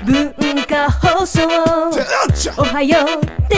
文化放送おはようテ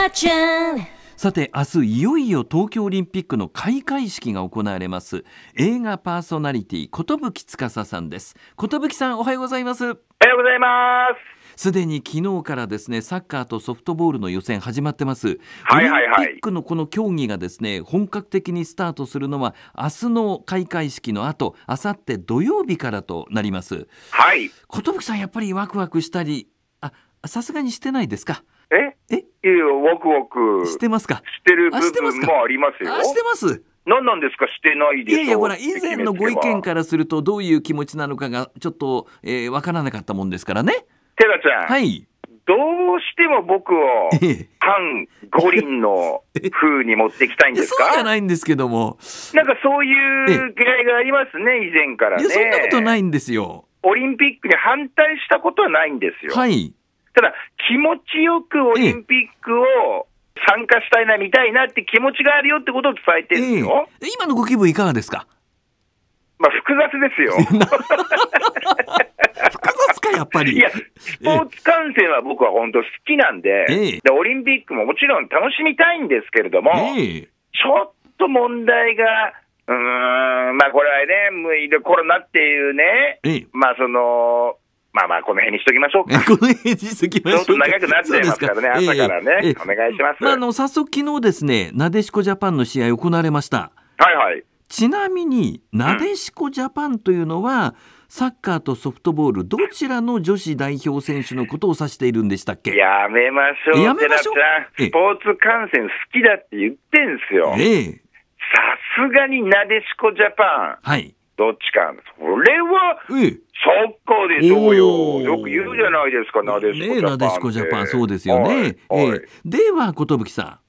ラちゃんさて明日いよいよ東京オリンピックの開会式が行われます映画パーソナリティ寿司司さんです寿さんおはようございますおはようございますすでに昨日からですねサッカーとソフトボールの予選始まってます、はいはいはい、オリンピックのこの競技がですね本格的にスタートするのは明日の開会式の後あさって土曜日からとなりますはい寿さんやっぱりワクワクしたりあさすがにしてないですかええいやワクワクしてますかしてる部分もありますよあしてます何なんですかしてないでいやいやほら以前のご意見からするとどういう気持ちなのかがちょっとえー、からなかったもんですからねテラちゃん。はい。どうしても僕を、反五輪の風に持ってきたいんですかそうじゃないんですけども。なんかそういう嫌いがありますね、以前からね。そんなことないんですよ。オリンピックに反対したことはないんですよ。はい。ただ、気持ちよくオリンピックを参加したいな、見たいなって気持ちがあるよってことを伝えてるんですよ。今のご気分いかがですかまあ、複雑ですよ。複雑か、やっぱり。いや、スポーツ観戦は僕は本当好きなんで、えー、で、オリンピックももちろん楽しみたいんですけれども、えー、ちょっと問題が、うーん、まあこれはね、コロナっていうね、えー、まあその、まあまあ、この辺にしときましょうか。この辺にしときましょうちょっと長くなっちゃいますからね、か朝からね、お願いします。あの、早速昨日ですね、なでしこジャパンの試合行われました。ちなみになでしこジャパンというのは、サッカーとソフトボールどちらの女子代表選手のことを指しているんでしたっけやめましょうやめましょうスポーツ観戦好きだって言ってんすよええさすがになでしこジャパンはいどっちかそれはサッカーでしょうよよく言うじゃないですかなでしこジャパン、ね、なでしこジャパンそうですよね、ええ、では寿さん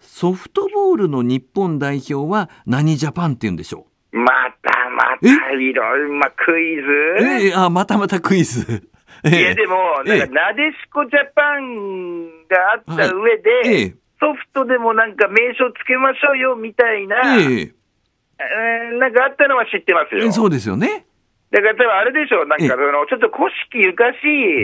ソフトボールの日本代表は何ジャパンって言うんでしょうまたまたいろいろ、ま、クイズえー、あ、またまたクイズ。えー、いやでも、なんかなでしこジャパンがあった上で、えー、ソフトでもなんか名称つけましょうよみたいな、えー、えー、なんかあったのは知ってますよ。そうですよね。だから、あれでしょう、なんかその、ちょっと古式ゆかし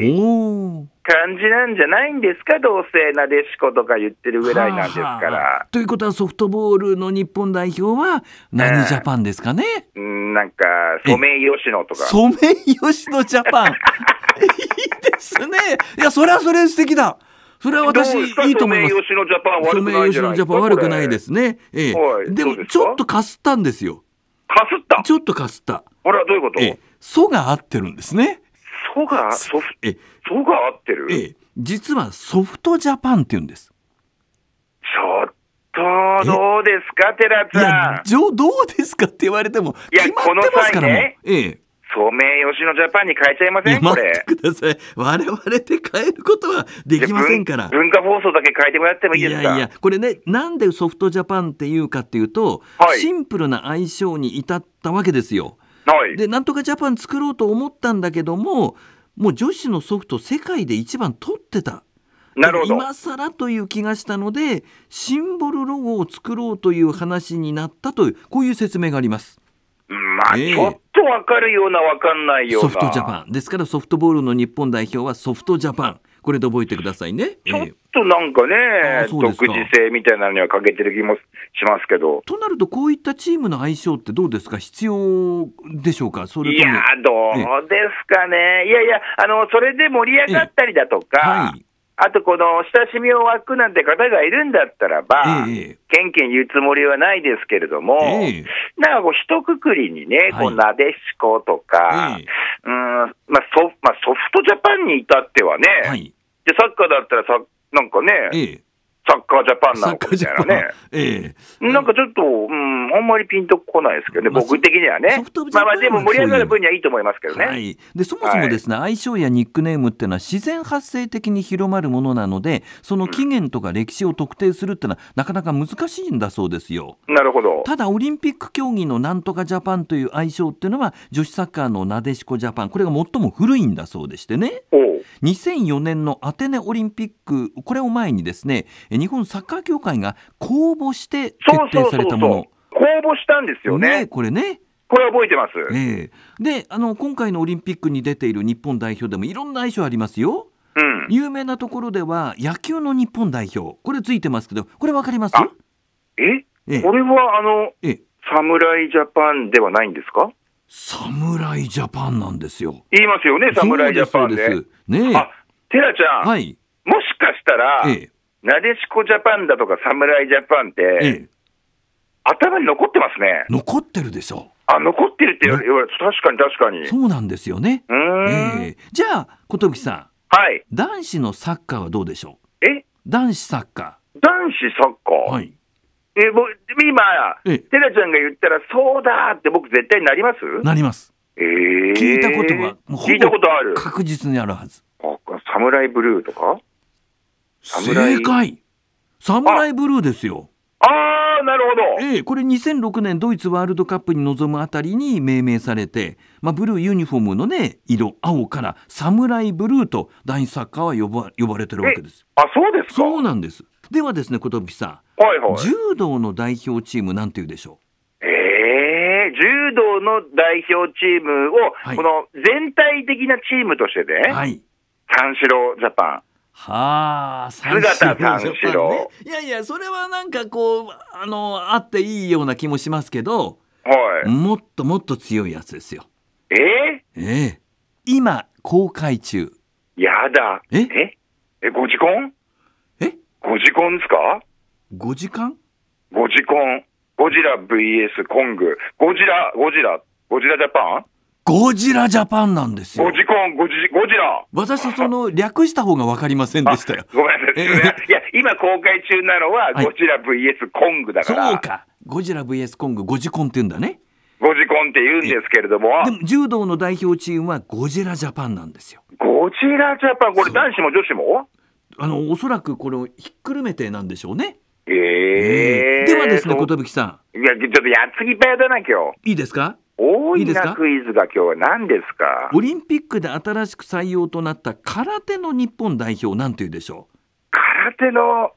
い、感じなんじゃないんですか、どうせなでしことか言ってるぐらいなんですから。はあはあ、ということは、ソフトボールの日本代表は、何ジャパンですかね。うん、なんか、ソメイヨシノとか。ソメイヨシノジャパン。いいですね。いや、それはそれ素敵だ。それは私、いいと思います。ソメイヨシノジャパン悪くないですソメイヨシノジャパン悪くないですね。ええ。はい、でも、ちょっとかすったんですよ。かすったちょっとかすった。あれはどういうこと、ええ、が合ってるんですね。ソが、ソフト、ソが合ってるえ実はソフトジャパンって言うんです。ちょっと、どうですか、寺さん。いどうですかって言われても、決まってますからね。ええ。ソメイヨシノジャパンに変えちゃいませんこれ。ください。我々で変えることはできませんから。文化放送だけ変えてもらってもいいですかいやいや、これね、なんでソフトジャパンっていうかっていうと、はい、シンプルな相性に至ったわけですよ。はい、でなんとかジャパン作ろうと思ったんだけどももう女子のソフト世界で一番取ってたなるほど今更という気がしたのでシンボルロゴを作ろうという話になったというこういう説明があります。まあ、えー、ちょっと分かるような分かんないようなソフトジャパンですからソフトボールの日本代表はソフトジャパン。これで覚えてくださいね。ちょっとなんかね、えー、独自性みたいなのには欠けてる気もしますけど。となると、こういったチームの相性ってどうですか、必要でしょうか、それいや、どうですかね、いやいや、あのそれで盛り上がったりだとか。はいあとこの親しみを湧くなんて方がいるんだったらば、けんけん言うつもりはないですけれども、えなんかこう、一括りにね、はい、こう、なでしことか、えまあソまあ、ソフトジャパンに至ってはね、はい、でサッカーだったらさ、なんかね、ええ、サッカージャパンなのかみたいなね。ええ。なんかちょっと、うん、あんまりピンとこないですけどね、まあ、僕的にはね。まあまあでも盛り上がる分にはいいと思いますけどね。はい。で、そもそもですね、はい、相性やニックネームっていうのは自然発生的に広まるものなので、その起源とか歴史を特定するっていうのは、うん、なかなか難しいんだそうですよ。なるほど。ただ、オリンピック競技のなんとかジャパンという愛称っていうのは、女子サッカーのなでしこジャパン、これが最も古いんだそうでしてね。2004年のアテネオリンピック、これを前にですね、日本サッカー協会が公募して決定されたもの。そうそうそうそう公募したんですよね。ねこれね。これ覚えてます。ええー、で、あの今回のオリンピックに出ている日本代表でもいろんな愛称ありますよ。うん、有名なところでは野球の日本代表、これついてますけど、これわかります？え？えこれはあの、え侍ジャパンではないんですか？侍ジャパンなんですよ。言いますよね、侍ジャパンで。でねあ、テラちゃん。はい。もしかしたら、ええ、なでしこジャパンだとか、侍ジャパンって、ええ、頭に残ってますね。残ってるでしょ。あ、残ってるって言われ、確かに確かに。そうなんですよね。ええじゃあ、峠さん。はい。男子のサッカーはどうでしょうえ男子サッカー。男子サッカーはい。え、も今、えテラちゃんが言ったら、そうだって僕絶対なりますなります。えー、聞いたことは、聞いたことある。確実にあるはず。あ、サ侍ブルーとか正解サムライブルーですよああなるほど、ええ、これ2006年ドイツワールドカップに臨むあたりに命名されて、まあ、ブルーユニフォームの、ね、色青からサムライブルーと大サッカーは呼ば呼ばれてるわけですあそうですかそうなんですではですね寿さん、はいはい、柔道の代表チームなんていうでしょうえ柔道の代表チームを、はい、この全体的なチームとしてで、ね、はい、三四郎ジャパン、はあ、姿三四郎、ね、いやいや、それはなんかこう、あの、あっていいような気もしますけど、はい。もっともっと強いやつですよ。えー、ええー、今、公開中。やだ。えええ、ご時婚えご時婚ですかご時間ご時婚。ゴジラ VS コング。ゴジラ、ゴジラ、ゴジラジャパンゴジラジャパンなんですよ。ゴジコン、ゴジ、ゴジラ。私その、略した方が分かりませんでしたよ。ごめんなさい、いや、今公開中なのは、ゴジラ VS コングだから、はい。そうか。ゴジラ VS コング、ゴジコンって言うんだね。ゴジコンって言うんですけれども。でも、柔道の代表チームはゴジラジャパンなんですよ。ゴジラジャパン、これ男子も女子もあの、おそらくこれをひっくるめてなんでしょうね。ええー、ではですね、寿さん。いや、ちょっとやっつぎぱやだな、今日。いいですか多いなクイズが今日は何ですかオリンピックで新しく採用となった空手の日本代表なんていうでしょう空手の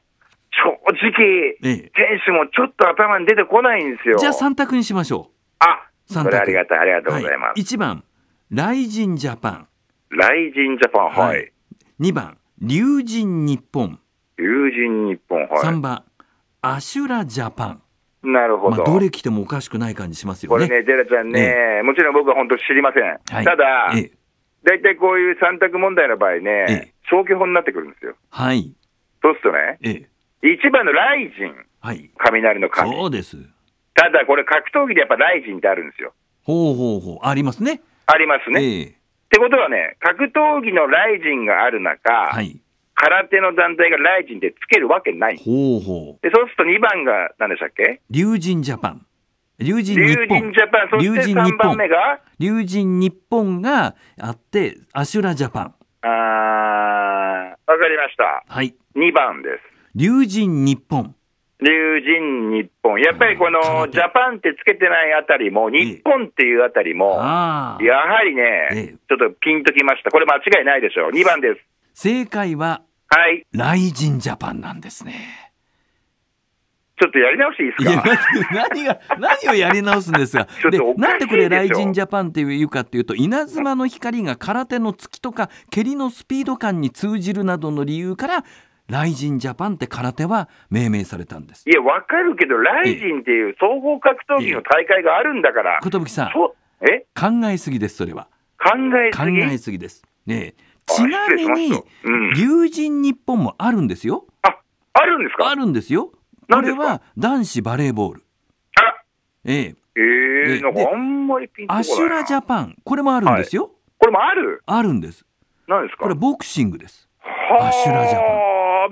正直、ええ、選手もちょっと頭に出てこないんですよじゃあ3択にしましょうあ三択。ありがたいありがとうございます、はい、番ライジンジャパンライジンジャパンはい、はい、番龍神日本龍神日本はい3番アシュラジャパンなるほど、まあ、どれ来てもおかしくない感じしますよね。これね、ジェラちゃんね、えもちろん僕は本当知りません。はい、ただ、大体、たいこういう三択問題の場合ね、ええ、消去法になってくるんですよ。はい。そうするとね、ええ、一番のライジン、はい、雷の神。そうです。ただ、これ格闘技でやっぱライジンってあるんですよ。ほうほうほう、ありますね。ありますね。ええ、ってことはね、格闘技のライジンがある中、はい、空手の団体がライジンでつけるわけない。ほうほうでそうすると2番が何でしたっけ龍神ジャパン。龍神日本。ジャパン、そして3番目が龍神日本があって、アシュラジャパン。あー、わかりました。はい。2番です。龍神日本。龍神日本、やっぱりこのジャパンってつけてないあたりも、日本っていうあたりも、やはりね、ちょっとピンときました、これ間違いないでしょう、2番です正解ははい。雷神ジャパンなんですね。ちょっとやり直していいですか何が、何をやり直すんですが でなんでこれ雷神ジャパンっていうかっていうと、稲妻の光が空手の突きとか、蹴りのスピード感に通じるなどの理由から、ライジンジャパンって空手は命名されたんです。いや、わかるけど、ライジンっていう総合格闘技の大会があるんだから。寿さん。え考えすぎです、それは。考えすぎ考えすぎです。ねちなみに、龍神日本もあるんですよ。あ、あるんですかあるんですよ。これは男子バレーボール。あら。ええ。ええ、なんかあんまりピンとこない。アシュラジャパン、これもあるんですよ。これもあるあるんです。何ですかこれボクシングです。アシュラジャパン。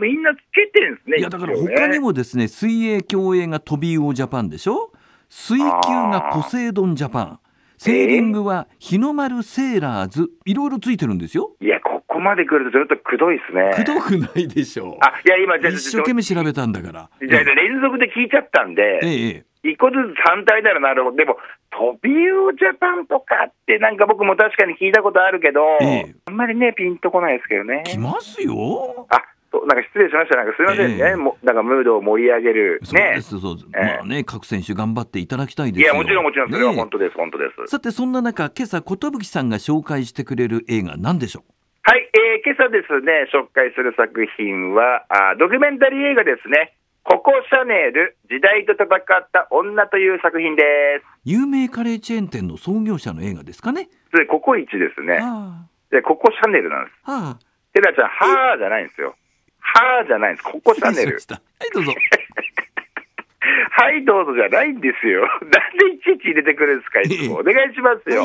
みんなつけてんですね。いや、だから他にもですね、水泳競泳がトビウオジャパンでしょ水球がポセイドンジャパン。セーリングは日の丸セーラーズ、いろいろついてるんですよ。いや、ここまで来るとちょっとくどいですね。くどくないでしょう。あ、いや、今、じゃ一生懸命調べたんだから。じゃ連続で聞いちゃったんで、ええ、一個ずつ単体ならなるほど。でも、トビウオジャパンとかって、なんか僕も確かに聞いたことあるけど、ええ、あんまりね、ピンとこないですけどね。来ますよ。あなんか失礼しました、なんかすみませんね、えー、もなんかムードを盛り上げる、ね、そうです、えー、まあね、各選手頑張っていただきたいですいや、もちろん、もちろん、それは本当です、ね、本当です。さて、そんな中、今朝寿さんが紹介してくれる映画、なんでしょうはい、えー、今朝ですね、紹介する作品は、あドキュメンタリー映画ですね。ココ・シャネル、時代と戦った女という作品です。有名カレーチェーン店の創業者の映画ですかね。れココイチですね。で、ココ・シャネルなんです。はあ、テラちゃん、はあじゃないんですよ。はーじゃないんです。ここシャネル。はい、どうぞ。はい、どうぞじゃないんですよ。なんでいちいち入れてくれるんですか、いつも。お願いしますよ。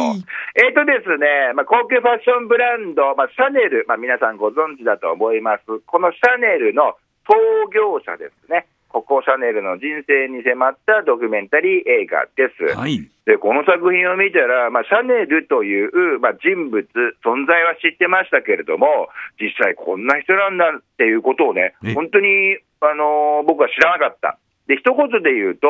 えっ、ー、とですね、まあ、高級ファッションブランド、まあ、シャネル、まあ、皆さんご存知だと思います。このシャネルの創業者ですね。ココ・シャネルの人生に迫ったドキュメンタリー映画です。はい、でこの作品を見たら、まあ、シャネルという、まあ、人物、存在は知ってましたけれども、実際こんな人なんだっていうことをね、本当に、あのー、僕は知らなかった。で、一言で言うと、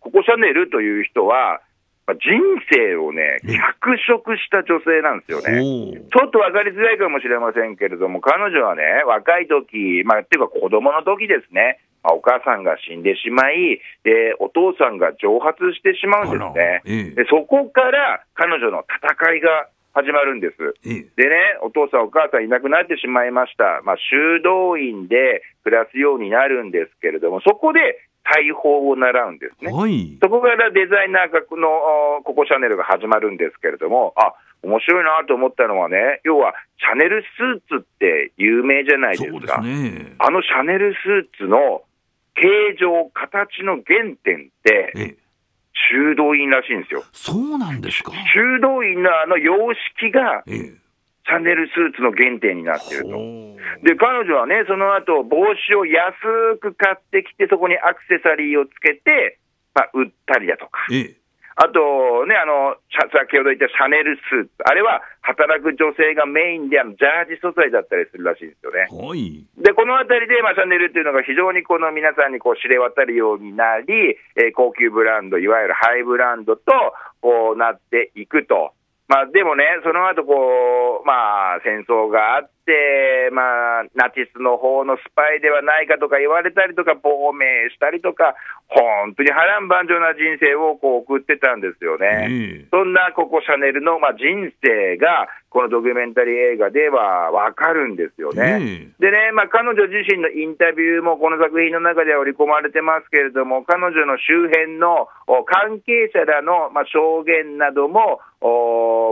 ココ・シャネルという人は、ま人生をね、脚色した女性なんですよね。ちょっと分かりづらいかもしれませんけれども、彼女はね、若い時、まあ、っていうか子供の時ですね、お母さんが死んでしまい、でお父さんが蒸発してしまうんですね、でそこから彼女の戦いが始まるんです。でね、お父さん、お母さんいなくなってしまいました、まあ、修道院で暮らすようになるんですけれども、そこで大砲を習うんですね、はい、そこからデザイナー格のココ・シャネルが始まるんですけれども、あ面白いなと思ったのはね、要はシャネルスーツって有名じゃないですか、すね、あのシャネルスーツの形状、形の原点って、修道院らしいんですよ。そうなんですか。修道院のあの様式が、ええ、シャネルスーツの原点になっていると。で、彼女はね、その後、帽子を安く買ってきて、そこにアクセサリーをつけて、まあ、売ったりだとか、ええ、あとね、あの、先ほど言ったシャネルスあれは働く女性がメインで、あの、ジャージ素材だったりするらしいんですよね。はい。で、このあたりで、まあ、シャネルっていうのが非常にこの皆さんにこう知れ渡るようになり、えー、高級ブランド、いわゆるハイブランドと、こうなっていくと。まあ、でもね、その後こう、まあ、戦争があっ、まあ、ナチスの方のスパイではないかとか言われたりとか、亡命したりとか、本当に波乱万丈な人生をこう送ってたんですよね。そんなココ・シャネルの、まあ、人生が、このドキュメンタリー映画ではわかるんですよね。でね、まあ、彼女自身のインタビューもこの作品の中では織り込まれてますけれども、彼女の周辺の関係者らの、まあ、証言なども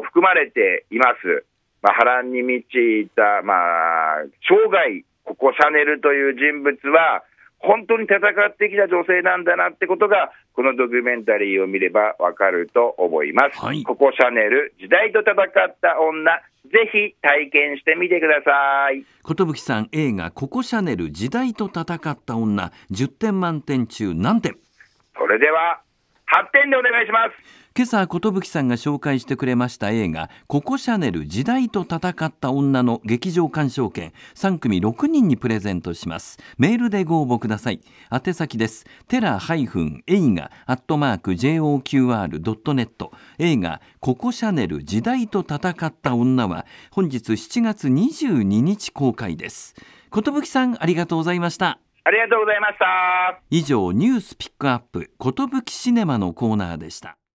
含まれています。まあ、波乱に満ちた、まあ、生涯、ここサネルという人物は、本当に戦ってきた女性なんだなってことが、このドキュメンタリーを見ればわかると思います。はい、ここシャネル、時代と戦った女、ぜひ体験してみてください。寿さん、映画、ここシャネル、時代と戦った女、10点満点中何点それでは、8点でお願いします。今朝ことぶきさんが紹介してくれました映画「ココシャネル時代と戦った女」の劇場鑑賞券3組6人にプレゼントしますメールでご応募ください宛先ですテラ映画アットマーク JOQR.net 映画「ココシャネル時代と戦った女」は本日7月22日公開ですきさんありがとうございましたありがとうございました。以上、ニュースピックアップ、ことぶきシネマのコーナーでした。